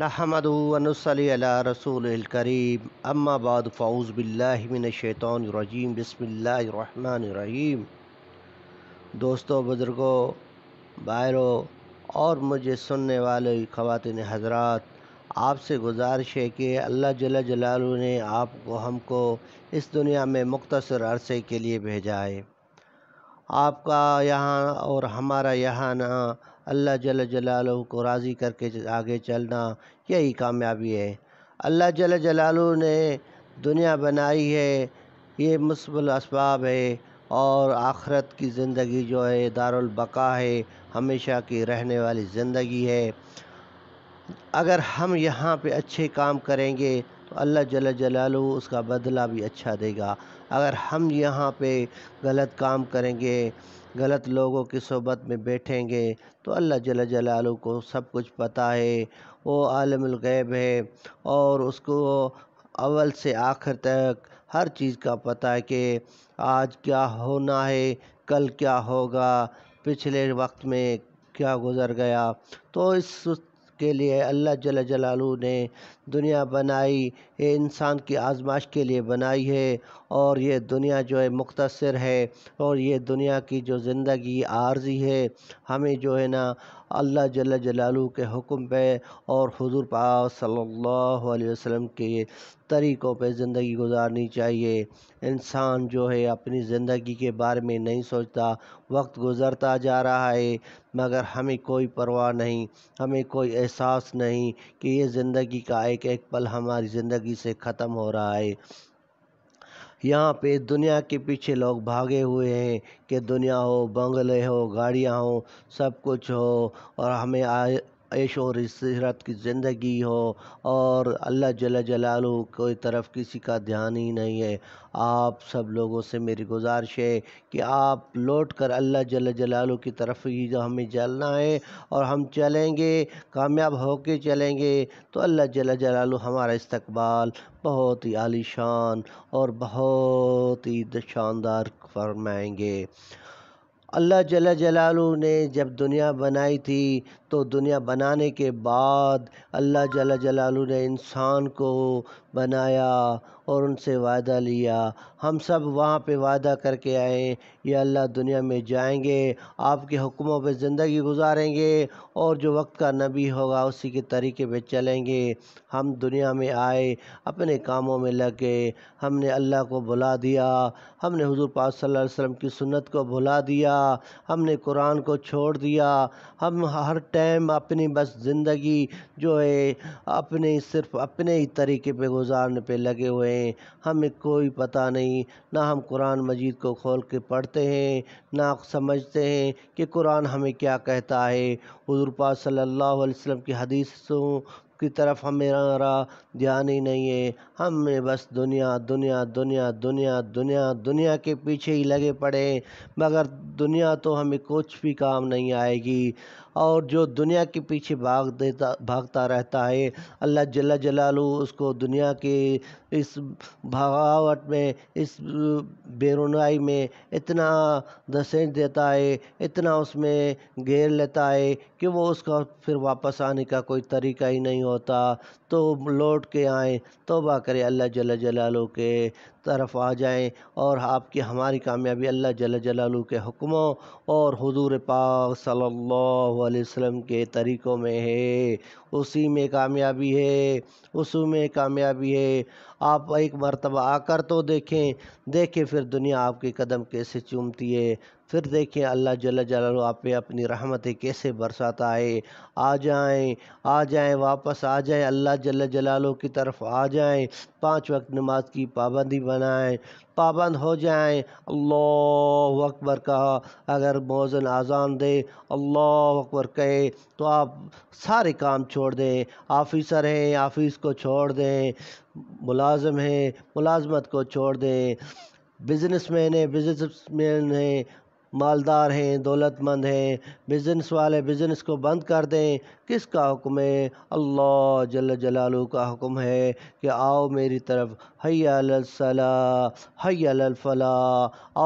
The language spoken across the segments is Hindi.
नहमदनसला रसूल करीम अम्माबाद फ़ाउज़ बिल्लाशैतरजीम बसमीम दोस्तों बुज़ुर्गों बायरों और मुझे सुनने वाले ख़वातिन हजरात आपसे गुजारिश है कि अल्लाह जल जलाल ने आप को हमको इस दुनिया में मुख्तर अरसे के लिए भेजा है आपका यहाँ और हमारा यहाँ ना अल्लाह जल जलाल को राज़ी करके आगे चलना यही कामयाबी है अल्लाह जल जलाल ने दुनिया बनाई है ये मुसबल इसबाब है और आखरत की ज़िंदगी जो है दारुल बका है हमेशा की रहने वाली ज़िंदगी है अगर हम यहाँ पे अच्छे काम करेंगे तो अल्लाह जल जलालू उसका बदला भी अच्छा देगा अगर हम यहाँ पे गलत काम करेंगे गलत लोगों की सोबत में बैठेंगे तो अल्लाह जल जलाल को सब कुछ पता है वो आलिमुल है और उसको अव्वल से आख़िर तक हर चीज़ का पता है कि आज क्या होना है कल क्या होगा पिछले वक़्त में क्या गुज़र गया तो इस के लिए अल्लाह जल जलालु ने दुनिया बनाई ये इंसान की आज़माइश के लिए बनाई है और ये दुनिया जो है मुख्तर है और ये दुनिया की जो ज़िंदगी आर्ज़ी है हमें जो है ना अल्लाह जल जलालु के हुक्म पे और हजूर पा सल्लल्लाहु अलैहि वसल्लम के तरीक़ों पे ज़िंदगी गुजारनी चाहिए इंसान जो है अपनी ज़िंदगी के बारे में नहीं सोचता वक्त गुज़रता जा रहा है मगर हमें कोई परवाह नहीं हमें कोई एहसास नहीं कि ये ज़िंदगी का एक एक पल हमारी ज़िंदगी से ख़त्म हो रहा है यहाँ पे दुनिया के पीछे लोग भागे हुए हैं कि दुनिया हो बंगले हो गाड़ियाँ हो सब कुछ हो और हमें आए ऐश और इसरत की ज़िंदगी हो और अल्लाह जल जलालु कोई तरफ किसी का ध्यान ही नहीं है आप सब लोगों से मेरी गुजारिश है कि आप लौट कर अल्लाह जल जलालु की तरफ ही हमें चलना है और हम चलेंगे कामयाब होके चलेंगे तो अल्लाह जल जलालु हमारा इस्तकबाल बहुत ही आलीशान और बहुत ही शानदार फरमाएंगे अल्लाह जल जलालू ने जब दुनिया बनाई थी तो दुनिया बनाने के बाद अल्लाह जल जलालू ने इंसान को बनाया और उनसे वादा लिया हम सब वहाँ पे वादा करके आए या अल्लाह दुनिया में जाएंगे आपके हुक्मों पे ज़िंदगी गुजारेंगे और जो वक्त का नबी होगा उसी के तरीके पे चलेंगे हम दुनिया में आए अपने कामों में लग गए हमने अल्लाह को भुला दिया हमने हुजूर पाक सल्लल्लाहु अलैहि वसल्लम की सुन्नत को भुला दिया हमने कुरान को छोड़ दिया हम हर टाइम अपनी बस ज़िंदगी जो है अपने सिर्फ अपने ही तरीके पर गुजारने पे लगे हुए हैं हमें कोई पता नहीं ना हम कुरान मजीद को खोल के पढ़ते हैं ना समझते हैं कि कुरान हमें क्या कहता है हुज़ूर पाक सल्लल्लाहु अलैहि वसल्लम की हदीसों की तरफ हमारा ध्यान ही नहीं है हमें बस दुनिया दुनिया दुनिया दुनिया दुनिया दुनिया के पीछे ही लगे पड़े हैं मगर दुनिया तो हमें कुछ भी काम नहीं आएगी और जो दुनिया के पीछे भाग देता भागता रहता है अल्लाह जला जलालू उसको दुनिया के इस भगावट में इस बेरोनाई में इतना दसेंज देता है इतना उसमें घेर लेता है कि वो उसका फिर वापस आने का कोई तरीका ही नहीं होता तो लौट के आएँ तोबा करें अल्लाह जल जलालहू के तरफ़ आ जाएँ और आपकी हमारी कामयाबी अल्लाह जल जलालहू के हुक्मों और हुज़ूर पाक सल्लल्लाहु अलैहि वसल्लम के तरीक़ों में है उसी में कामयाबी है उसी में कामयाबी है आप एक मरतबा आकर तो देखें देखें फिर दुनिया आपके कदम कैसे चूमती है फिर देखें अल्लाह जल जला आप पे अपनी रहमतें कैसे बरसाता है आ जाएं आ जाएं वापस आ जाएं अल्लाह जल जलालु की तरफ आ जाएं पांच वक्त नमाज की पाबंदी बनाएं पाबंद हो जाएं अल्लाह अकबर कहा अगर मौजन आज़ान दे अल्लाह अकबर कहे तो आप सारे काम छोड़ दें ऑफिसर हैं ऑफिस को छोड़ दें मुलाजम हैं मुलाजमत को छोड़ दें बिजनेसमैन मैन है बिजनेस मैन है मालदार हैं दौलतमंद हैं बिज़नेस वाले बिज़नेस को बंद कर दें किस का हुक्म है अल्लाह जल जलालू का हुक्म है कि आओ मेरी तरफ हैसला हैफला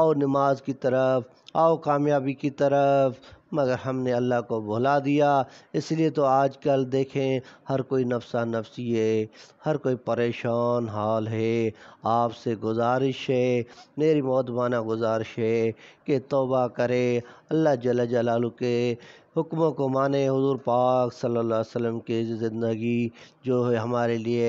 आओ नमाज की तरफ आओ कामयाबी की तरफ मगर हमने अल्लाह को भुला दिया इसलिए तो आजकल देखें हर कोई नफसा नफसी है हर कोई परेशान हाल है आपसे गुजारिश है मेरी मौतबाना गुजारिश है कि तोबा करे अल्लाह जला जलाल के हुक्मों को माने हजूर पाक सल्लल्लाहु अलैहि वसल्लम की ज़िंदगी जो है हमारे लिए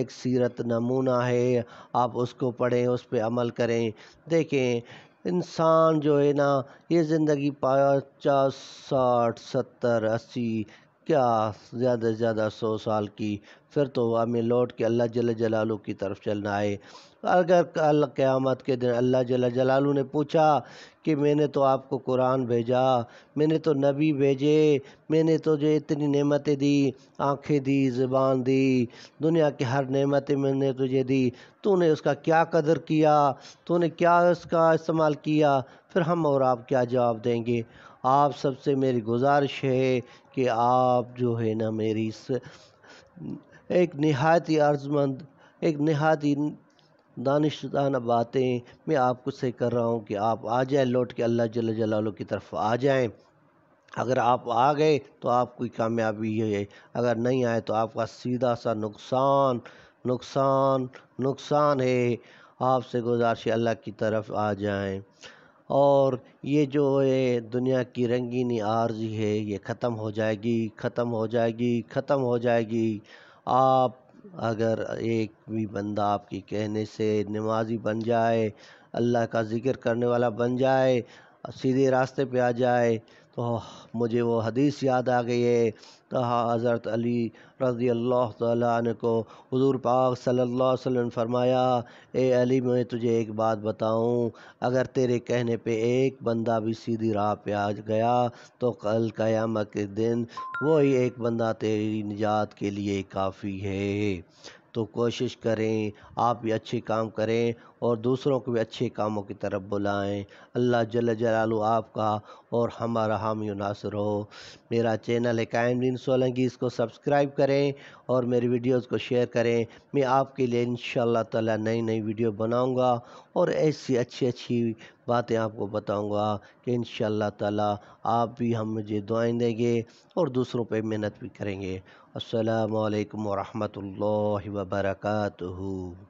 एक सीरत नमूना है आप उसको पढ़ें उस पर अमल करें देखें इंसान जो है ना ये ज़िंदगी पचास साठ सत्तर अस्सी क्या ज़्यादा से ज़्यादा सौ साल की फिर तो हमें लौट के अल्लाह जल जलालू की तरफ चलना है अगर कल क़यामत के दिन अल्लाह जल जलालू ने पूछा कि मैंने तो आपको कुरान भेजा मैंने तो नबी भेजे मैंने तो जो इतनी नेमतें दी आंखें दी ज़बान दी दुनिया की हर नेमतें मैंने तुझे दी तूने उसका क्या कदर किया तूने क्या उसका इस्तेमाल किया फिर हम और आप क्या जवाब देंगे आप सबसे मेरी गुजारिश है कि आप जो है ना मेरी इस एक नहायत ही अर्जमंद एक नहायत ही दानिशाना बातें मैं आपको से कर रहा हूँ कि आप आ जाए लौट के अल्लाह जल जलाल की तरफ आ जाए अगर आप आ गए तो आपकी कामयाबी है अगर नहीं आए तो आपका सीधा सा नुकसान नुकसान नुकसान है आपसे गुजारिश अल्लाह की तरफ आ जाए और ये जो ये दुनिया की रंगीनी आर्जी है ये ख़त्म हो जाएगी ख़त्म हो जाएगी ख़त्म हो जाएगी आप अगर एक भी बंदा आपकी कहने से नमाज़ी बन जाए अल्लाह का ज़िक्र करने वाला बन जाए सीधे रास्ते पे आ जाए तो मुझे वो हदीस याद आ गई है तो हज़रत अली रज़ी अल्लाह तन को हजूर पाक सल्लल्लाहु अलैहि वसल्लम फरमाया ए अली मैं तुझे एक बात बताऊं अगर तेरे कहने पे एक बंदा भी सीधी राह पे आ गया तो कल कयामत के दिन वही एक बंदा तेरी निजात के लिए काफ़ी है तो कोशिश करें आप भी अच्छे काम करें और दूसरों को भी अच्छे कामों की तरफ़ बुलाएँ अल्लाह जल जलालु आपका और हमारा हामी नासर हो मेरा चैनल है दिन सोलंगी इसको सब्सक्राइब करें और मेरी वीडियोस को शेयर करें मैं आपके लिए इन ताला नई नई वीडियो बनाऊंगा और ऐसी अच्छी अच्छी बातें आपको बताऊंगा कि इन ताला आप भी हम मुझे दुआएँ देंगे और दूसरों पर मेहनत भी करेंगे असलकम वरहमल वर्का